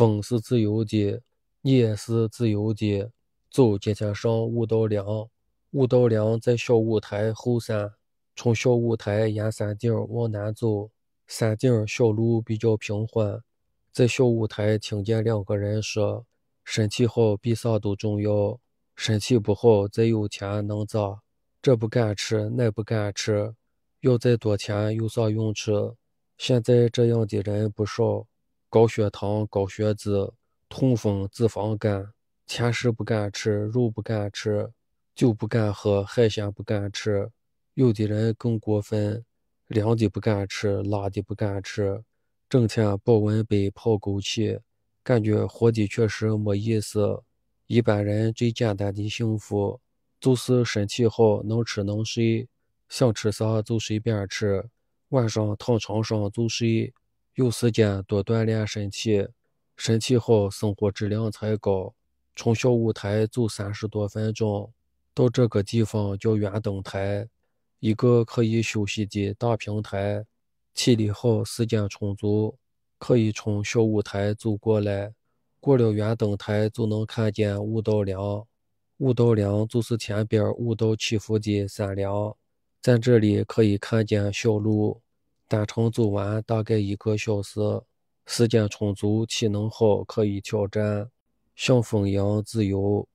风是自由的，你也是自由的。走，今天上五道梁。五道梁在小舞台后山，从小舞台沿山顶往南走，山顶小路比较平缓。在小舞台听见两个人说：“身体好比啥都重要，身体不好再有钱能咋？这不敢吃，那不敢吃，要再多钱有啥用处？现在这样的人不少。”高血糖、高血脂、痛风、脂肪肝，甜食不敢吃，肉不敢吃，酒不敢喝，海鲜不敢吃。有的人更过分，凉的不敢吃，辣的不敢吃，整天保温杯泡枸杞，感觉活的确实没意思。一般人最简单的幸福，就是身体好，能吃能睡，想吃啥就随便吃，晚上躺床上就睡。有时间多锻炼身体，身体好，生活质量才高。从小舞台走三十多分钟到这个地方叫圆灯台，一个可以休息的大平台。体力好，时间充足，可以从小舞台走过来。过了圆灯台就能看见五道梁，五道梁就是前边五道起伏的山梁，在这里可以看见小路。单程走完大概一个小时，时间充足，体能好可以挑战。想风阳自由。